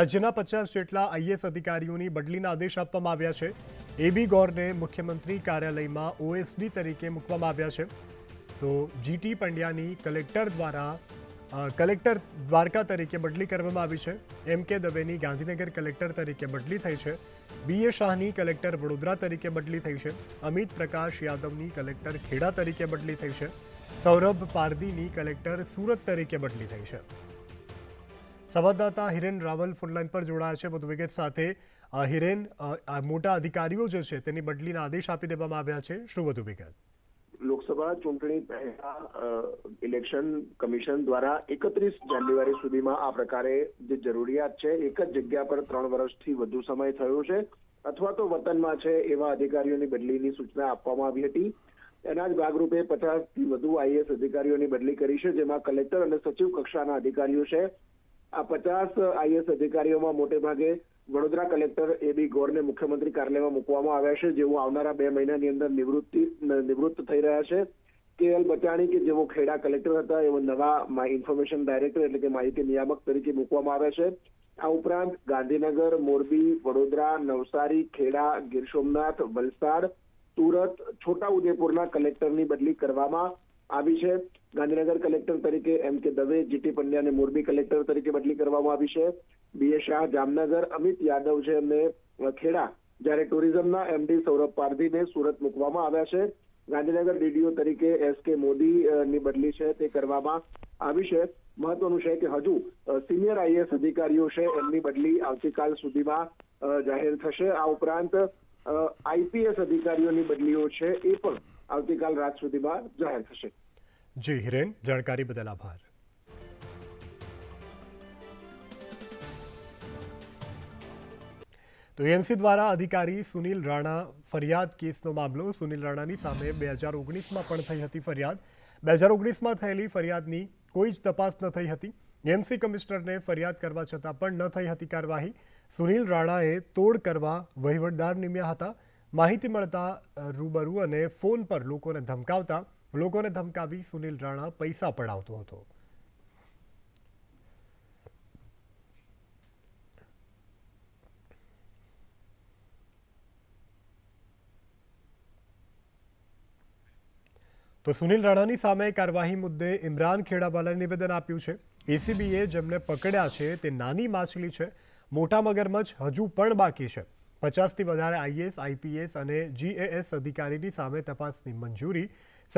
રાજ્યના પચાસ જેટલા આઈએસ અધિકારીઓની બદલીના આદેશ આપવામાં આવ્યા છે એબી ગોરને મુખ્યમંત્રી કાર્યાલયમાં ઓએસડી તરીકે મૂકવામાં આવ્યા છે તો જીટી પંડ્યાની કલેક્ટર દ્વારા કલેક્ટર દ્વારકા તરીકે બદલી કરવામાં આવી છે એમ કે દવેની ગાંધીનગર કલેક્ટર તરીકે બદલી થઈ છે બી એ શાહની કલેક્ટર વડોદરા તરીકે બદલી થઈ છે અમિત પ્રકાશ યાદવની કલેક્ટર ખેડા તરીકે બદલી થઈ છે સૌરભ પારદીની કલેક્ટર સુરત તરીકે બદલી થઈ છે સંવાદદાતા હિરેન રાવલ ફોનલાઈન પર જોડાયા છે વધુ વિગત સાથે હિરેન મોટા અધિકારીઓ જે છે તેની બદલીના આદેશ આપી દેવામાં આવ્યા છે શું વધુ વિગત લોકસભા ચૂંટણી પહેલા ઇલેક્શન કમિશન દ્વારા એકત્રીસ જાન્યુઆરી સુધીમાં આ પ્રકારે જે જરૂરિયાત છે એક જ જગ્યા પર ત્રણ વર્ષથી વધુ સમય થયો છે અથવા તો વતનમાં છે એવા અધિકારીઓની બદલીની સૂચના આપવામાં આવી હતી એના જ ભાગરૂપે પચાસથી વધુ આઈએસ અધિકારીઓની બદલી કરી છે જેમાં કલેક્ટર અને સચિવ કક્ષાના અધિકારીઓ છે આ પચાસ આઈએસ અધિકારીઓમાં મોટે ભાગે વડોદરા કલેક્ટર એબી ગોરને મુખ્યમંત્રી કાર્યાલયમાં મૂકવામાં આવ્યા છે જેઓ આવનારા બે મહિનાની અંદર નિવૃત્તિ નિવૃત્ત થઈ રહ્યા છે કે એલ બચાણી કે જેઓ ખેડા કલેક્ટર હતા એવો નવા ઇન્ફોર્મેશન ડાયરેક્ટર એટલે કે માહિતી નિયામક તરીકે મૂકવામાં આવ્યા છે આ ઉપરાંત ગાંધીનગર મોરબી વડોદરા નવસારી ખેડા ગીર સોમનાથ વલસાડ સુરત છોટા ઉદેપુરના કલેક્ટરની બદલી કરવામાં આવી છે ગાંધીનગર કલેક્ટર તરીકે એમ કે દવે જીટી પંડ્યાને મોરબી કલેક્ટર તરીકે બદલી કરવામાં આવી છે બી એ શાહ જામનગર અમિત યાદવ છે એમને ખેડા જ્યારે ટુરિઝમના એમડી સૌરભ પારધીને સુરત મૂકવામાં આવ્યા છે ગાંધીનગર ડીડીઓ તરીકે એસ કે મોદી ની બદલી છે તે કરવામાં આવી છે મહત્વનું છે કે હજુ સિનિયર આઈએએસ અધિકારીઓ છે એમની બદલી આવતીકાલ સુધીમાં જાહેર થશે આ ઉપરાંત આઈપીએસ અધિકારીઓની બદલીઓ છે એ પણ આવતીકાલ રાત સુધીમાં જાહેર થશે જી હિરેન જાણકારી બદલ આભાર તો એમસી દ્વારા અધિકારી સુનિલ રાણા ફરિયાદ કેસનો મામલો સુનિલ રાણાની સામે બે હજાર ઓગણીસમાં પણ થઈ હતી ફરિયાદ બે હજાર ઓગણીસમાં થયેલી ફરિયાદની કોઈ જ તપાસ ન થઈ હતી એમસી કમિશનરને ફરિયાદ કરવા છતાં પણ ન થઈ હતી કાર્યવાહી સુનિલ રાણાએ તોડ કરવા વહીવટદાર નિમ્યા હતા માહિતી મળતા રૂબરૂ અને ફોન પર લોકોને ધમકાવતા લોકોને ધમકાવી સુનિલ રાણા પૈસા પડાવતો હતો તો સુનિલ રાણાની સામે કાર્યવાહી મુદ્દે ઇમરાન ખેડાવાલાએ નિવેદન આપ્યું છે એસીબીએ જેમને પકડ્યા છે તે નાની માછલી છે મોટા મગરમચ્છ હજુ પણ બાકી છે પચાસથી વધારે આઈએસ આઈપીએસ અને જીએએસ અધિકારીની સામે તપાસની મંજૂરી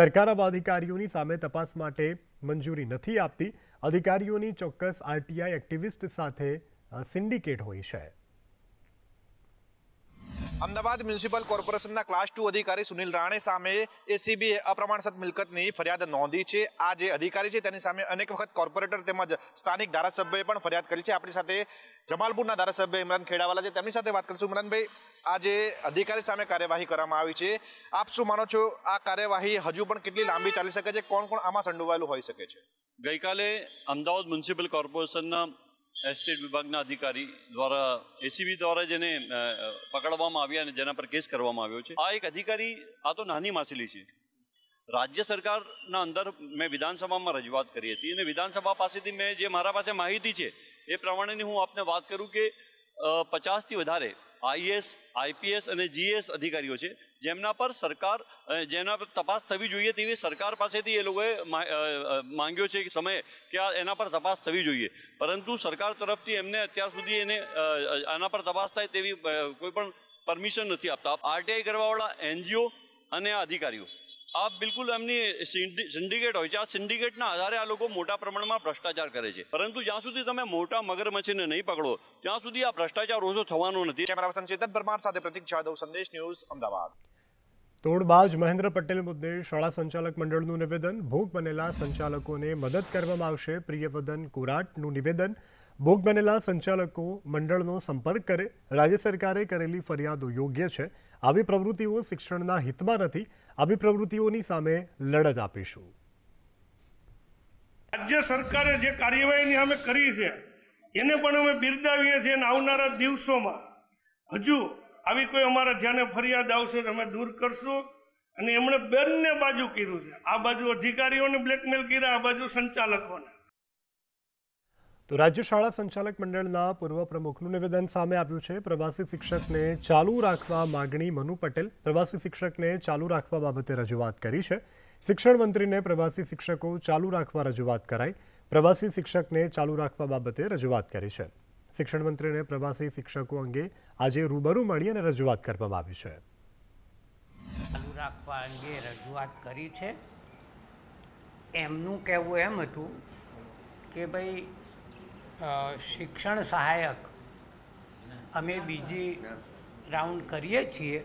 સરકાર અધિકારીઓની સામે તપાસ માટે મંજૂરી નથી આપતી અધિકારીઓની ચોક્કસ આરટીઆઈ એક્ટિવિસ્ટ સાથે સિન્ડિકેટ હોય છે અમદાવાદ મ્યુનિસિપલ કોર્પોરેશનના ક્લાસ ટુ અધિકારી સુનિલ રાણે સામે એસીબીએ અપ્રમાણસત મિલકતની ફરિયાદ નોંધી છે આ જે અધિકારી છે તેની સામે અનેક વખત કોર્પોરેટર તેમજ સ્થાનિક ધારાસભ્યએ પણ ફરિયાદ કરી છે આપણી સાથે જમાલપુરના ધારાસભ્ય ઇમરાન ખેડાવાલા છે તેમની સાથે વાત કરીશું ઇમરાનભાઈ આ જે અધિકારી સામે કાર્યવાહી કરવામાં આવી છે આપ શું માનો છો આ કાર્યવાહી હજુ પણ કેટલી લાંબી ચાલી શકે છે કોણ કોણ આમાં સંડોવાયેલું હોઈ શકે છે ગઈકાલે અમદાવાદ મ્યુનિસિપલ કોર્પોરેશનના એસ્ટેટ વિભાગના અધિકારી દ્વારા એસીબી દ્વારા જેને પકડવામાં આવ્યા અને જેના પર કેસ કરવામાં આવ્યો છે આ એક અધિકારી આ તો નાની માછલી છે રાજ્ય સરકારના અંદર મેં વિધાનસભામાં રજૂઆત કરી હતી અને વિધાનસભા પાસેથી મેં જે મારા પાસે માહિતી છે એ પ્રમાણેની હું આપને વાત કરું કે પચાસથી વધારે આઈએસ આઈપીએસ અને જીએસ અધિકારીઓ છે જેમના પર સરકાર જેના પર તપાસ થવી જોઈએ તેવી સરકાર પાસેથી એ લોકોએ માંગ્યો છે સમય કે આ એના પર તપાસ થવી જોઈએ પરંતુ સરકાર તરફથી એમને અત્યાર સુધી એને આના પર તપાસ થાય તેવી કોઈ પણ પરમિશન નથી આપતા આરટીઆઈ કરવાવાળા એનજીઓ અને અધિકારીઓ આ બિલકુલ એમની સિન્ડિકેટ હોય છે આ સિન્ડિકેટના આધારે આ લોકો મોટા પ્રમાણમાં ભ્રષ્ટાચાર કરે છે પરંતુ જ્યાં સુધી તમે મોટા મગરમચ્છીને નહીં પકડો ત્યાં સુધી આ ભ્રષ્ટાચાર ઓછો થવાનો નથી કેમેરા ચેતન પરમાર સાથે પ્રતિક જાદવ સંદેશ ન્યૂઝ અમદાવાદ તોડબાજ મહેન્દ્ર પટેલ મુદ્દે શાળા સંચાલક મંડળનું નિવેદન ભોગ બનેલા સંચાલકોને મદદ કરવામાં આવશે પ્રિયવદન કુરાટનું નિવેદન ભોગ બનેલા સંચાલકો મંડળનો સંપર્ક કરે રાજ્ય સરકારે કરેલી ફરિયાદો યોગ્ય છે આવી પ્રવૃત્તિઓ શિક્ષણના હિતમાં નથી આવી પ્રવૃત્તિઓની સામે લડત આપીશું રાજ્ય સરકારે જે કાર્યવાહીની અમે કરી છે એને પણ અમે બિરદાવીએ છીએ અને આવનારા દિવસોમાં હજુ આવી કોઈ અમારા ધ્યાને ફરિયાદ આવશે તો અમે દૂર કરશું અને એમણે બંને બાજુ કર્યું છે આ બાજુ અધિકારીઓને બ્લેકમેલ કર્યા આ બાજુ સંચાલકોને તો રાજ્ય શાળા સંચાલક મંડળના પૂર્વ પ્રમુખનું નિવેદન સામે આવ્યું છે પ્રવાસી શિક્ષકને ચાલુ રાખવા માગણી મનુ પટેલ પ્રવાસી શિક્ષકને ચાલુ રાખવા બાબતે રજૂઆત કરી છે શિક્ષણ મંત્રીને પ્રવાસી શિક્ષકો ચાલુ રાખવા રજૂઆત કરાઈ પ્રવાસી શિક્ષકને ચાલુ રાખવા બાબતે રજૂઆત કરી છે શિક્ષણ મંત્રીને પ્રવાસી શિક્ષકો અંગે આજે રૂબરૂ મળી અને રજૂઆત કરવામાં આવી છે ચાલુ રાખવા અંગે રજૂઆત કરી છે એમનું કહેવું એમ હતું કે ભાઈ શિક્ષણ સહાયક અમે બીજી રાઉન્ડ કરીએ છીએ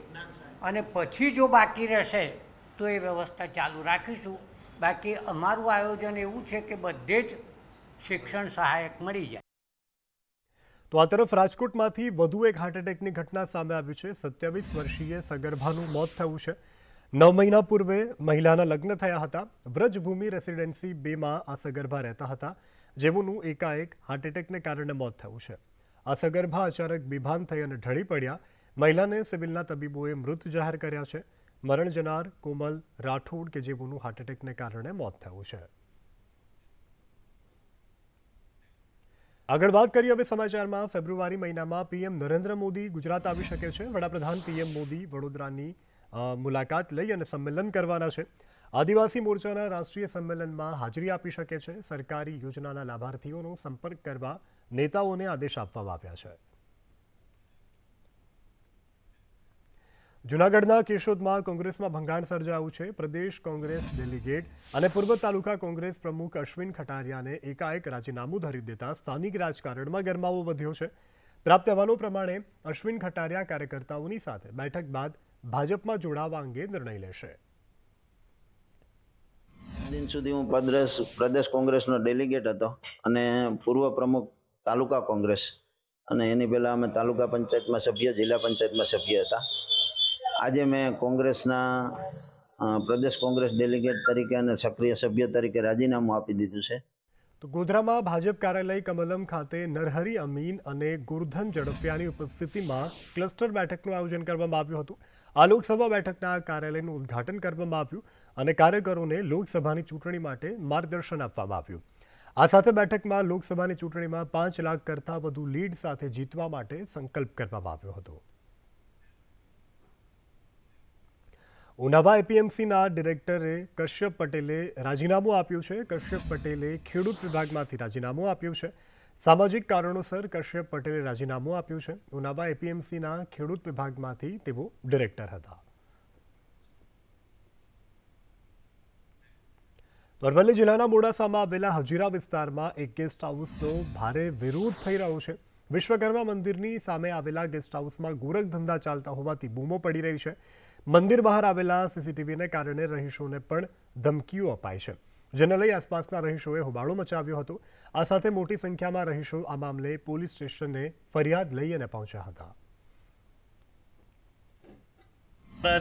અને પછી જો બાકી રહેશે તો એ વ્યવસ્થા ચાલુ રાખીશું બાકી અમારું આયોજન એવું છે કે બધે જ શિક્ષણ સહાયક મળી જાય તો આ તરફ રાજકોટમાંથી વધુ એક હાર્ટ એટેકની ઘટના સામે આવી છે સત્યાવીસ વર્ષીય સગર્ભાનું મોત થયું છે નવ મહિના પૂર્વે મહિલાના લગ્ન થયા હતા વ્રજભૂમિ રેસિડેન્સી બેમાં આ સગર્ભા રહેતા હતા જેઓનું એકાએક હાર્ટ એટેકને કારણે મોત થયું છે આ સગર્ભા અચાનક બિભાન થઈ અને ઢળી પડ્યા મહિલાને સિવિલના તબીબોએ મૃત જાહેર કર્યા છે મરણ જનાર કોમલ રાઠોડ કે જેઓનું હાર્ટ એટેકને કારણે મોત થયું છે આગળ વાત કરીએ હવે સમાચારમાં ફેબ્રુઆરી મહિનામાં પીએમ નરેન્દ્ર મોદી ગુજરાત આવી શકે છે વડાપ્રધાન પીએમ મોદી વડોદરાની મુલાકાત લઈ અને સંમેલન કરવાના છે આદિવાસી મોરચાના રાષ્ટ્રીય સંમેલનમાં હાજરી આપી શકે છે સરકારી યોજનાના લાભાર્થીઓનો સંપર્ક કરવા નેતાઓને આદેશ આપવામાં આવ્યા છે જૂનાગઢના કેશોદમાં કોંગ્રેસમાં ભંગાણ સર્જાયું છે પ્રદેશ કોંગ્રેસ ડેલિગેટ અને પૂર્વ તાલુકા કોંગ્રેસ પ્રમુખ અશ્વિન ખટારિયાને એકાએક રાજીનામું ધરી દેતા સ્થાનિક રાજકારણમાં ગરમાવો વધ્યો છે પ્રાપ્ત અહેવાલો પ્રમાણે અશ્વિન ખટારિયા કાર્યકર્તાઓની સાથે બેઠક બાદ ભાજપમાં જોડાવા અંગે નિર્ણય લેશે દિન સુધી હું પ્રદેશ પ્રદેશ કોંગ્રેસનો ડેલિગેટ હતો અને પૂર્વ પ્રમુખ તાલુકા કોંગ્રેસ અને એની પહેલાં અમે તાલુકા પંચાયતમાં સભ્ય જિલ્લા પંચાયતમાં સભ્ય હતા આજે મેં કોંગ્રેસના પ્રદેશ કોંગ્રેસ ડેલિગેટ તરીકે અને સક્રિય સભ્ય તરીકે રાજીનામું આપી દીધું છે તો ગોધરામાં ભાજપ કાર્યાલય કમલમ ખાતે નરહરી અમીન અને ગુરધન ઝડપિયાની ઉપસ્થિતિમાં ક્લસ્ટર બેઠકનું આયોજન કરવામાં આવ્યું હતું આ લોકસભા બેઠકના કાર્યાલયનું ઉદ્ઘાટન કરવામાં આવ્યું અને કાર્યકરોને લોકસભાની ચૂંટણી માટે માર્ગદર્શન આપવામાં આવ્યું આ સાથે બેઠકમાં લોકસભાની ચૂંટણીમાં પાંચ લાખ કરતાં વધુ લીડ સાથે જીતવા માટે સંકલ્પ કરવામાં આવ્યો હતો ઉનાવા એપીએમસીના ડિરેક્ટરે કશ્યપ પટેલે રાજીનામું આપ્યું છે કશ્યપ પટેલે ખેડૂત વિભાગમાંથી રાજીનામું આપ્યું છે સામાજિક કારણોસર કશ્યપ પટેલે રાજીનામું આપ્યું છે ઉનાવા એપીએમસીના ખેડૂત વિભાગમાંથી તેઓ ડિરેક્ટર હતા અરવલ્લી જિલ્લાના મોડાસામાં આવેલા હજીરા વિસ્તારમાં એક ગેસ્ટ હાઉસનો ભારે વિરોધ થઈ રહ્યો છે વિશ્વકર્મા મંદિરની સામે આવેલા ગેસ્ટ હાઉસમાં ગોરખ ધંધા ચાલતા હોવાથી બૂમો પડી રહી છે મંદિર બહાર આવેલા સીસીટીવીને કારણે રહીશોને પણ ધમકીઓ અપાય છે જેને લઈ આસપાસના રહીશોએ હોબાળો મચાવ્યો હતો આ સાથે મોટી સંખ્યામાં રહીશો આ મામલે પોલીસ સ્ટેશને ફરિયાદ લઈ અને પહોંચ્યા હતા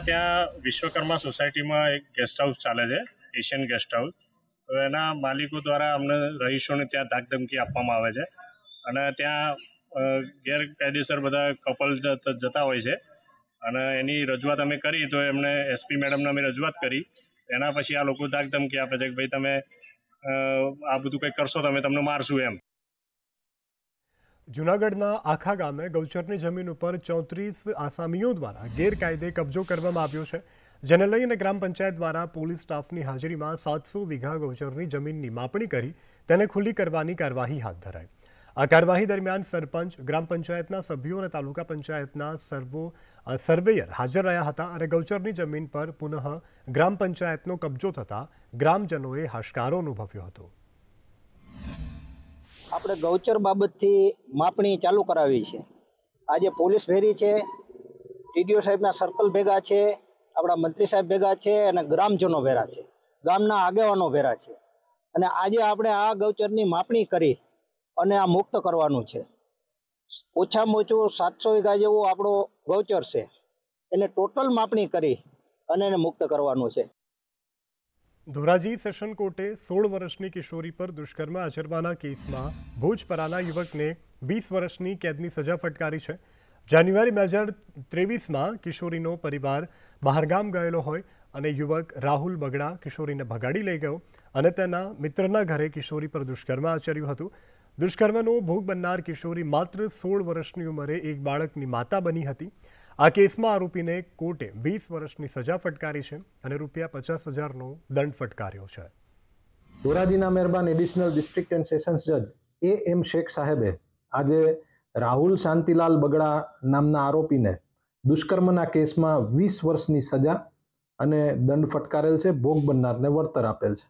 ત્યાં વિશ્વકર્મા સોસાયટીમાં એક ગેસ્ટ હાઉસ ચાલે છે એશિયન ગેસ્ટ હાઉસ તો એના માલિકો દ્વારા અમને રહીશોને ત્યાં ધમકી આપવામાં આવે છે અને ત્યાં ગેરકાયદેસર બધા કપલ જતા હોય છે અને એની રજૂઆત અમે કરી તો એમણે એસપી મેડમને અમે રજૂઆત કરી એના પછી આ લોકો દાગ ધમકી આપે છે કે ભાઈ તમે આ બધું કંઈ કરશો તમે તમને મારશું એમ જૂનાગઢના આખા ગામે ગૌચરની જમીન ઉપર ચોત્રીસ આસામીઓ દ્વારા ગેરકાયદે કબજો કરવામાં આવ્યો છે જેને લઈને ગ્રામ પંચાયત દ્વારા પોલીસ સ્ટાફની હાજરીમાં સાતસો વીઘા ગૌચરની જમીનની માપણી કરી તેને ખુલ્લી કરવાની કાર્યવાહી હાથ ધરાઈ આ કાર્યવાહી દરમિયાન સરપંચ ગ્રામ પંચાયતના સભ્યો અને તાલુકા પંચાયતના સર્વો સર્વેયર હાજર રહ્યા હતા અને ગૌચરની જમીન પર પુનઃ ગ્રામ પંચાયતનો કબજો થતા ગ્રામજનોએ હાશકારો અનુભવ્યો હતો આપણે ગૌચર બાબતથી માપણી ચાલુ કરાવી છે આજે પોલીસ ભેરી છે ટીડીઓ સાહેબના સર્કલ ભેગા છે આપણા મંત્રી સાહેબ ભેગા છે અને ગ્રામજનો ભેરા છે ગામના આગેવાનો ભેરા છે અને આજે આપણે આ ગૌચરની માપણી કરી અને આ મુક્ત કરવાનું છે ઓછામાં ઓછું સાતસો વીઘા જેવો આપણો ગૌચર છે એને ટોટલ માપણી કરી અને એને મુક્ત કરવાનું છે ધોરાજી સેશન કોર્ટે સોળ વર્ષની કિશોરી પર દુષ્કર્મ આચરવાના કેસમાં ભોજપરાના યુવકને વીસ વર્ષની કેદની સજા ફટકારી છે જાન્યુઆરી બે હજાર ત્રેવીસમાં કિશોરીનો પરિવાર બહારગામ ગયેલો હોય અને યુવક રાહુલ બગડા કિશોરીને ભગાડી લઈ ગયો અને તેના મિત્રના ઘરે કિશોરી પર દુષ્કર્મ આચર્યું હતું દુષ્કર્મનો ભોગ બનનાર કિશોરી માત્ર સોળ વર્ષની ઉંમરે એક બાળકની માતા બની હતી આ કેસમાં આરોપીને કોર્ટે વીસ વર્ષની સજા ફટકારી છે અને રૂપિયા પચાસ હજારનો દંડ ફટકાર્યો છે ધોરાજીના મહેરબાન એડિશનલ ડિસ્ટ્રિક્ટ એન્ડ સેશન્સ જજ એ એમ શેખ સાહેબે આજે રાહુલ શાંતિલાલ બગડા નામના આરોપીને દુષ્કર્મના કેસમાં વીસ વર્ષની સજા અને દંડ ફટકારેલ છે ભોગ બનનારને વળતર આપેલ છે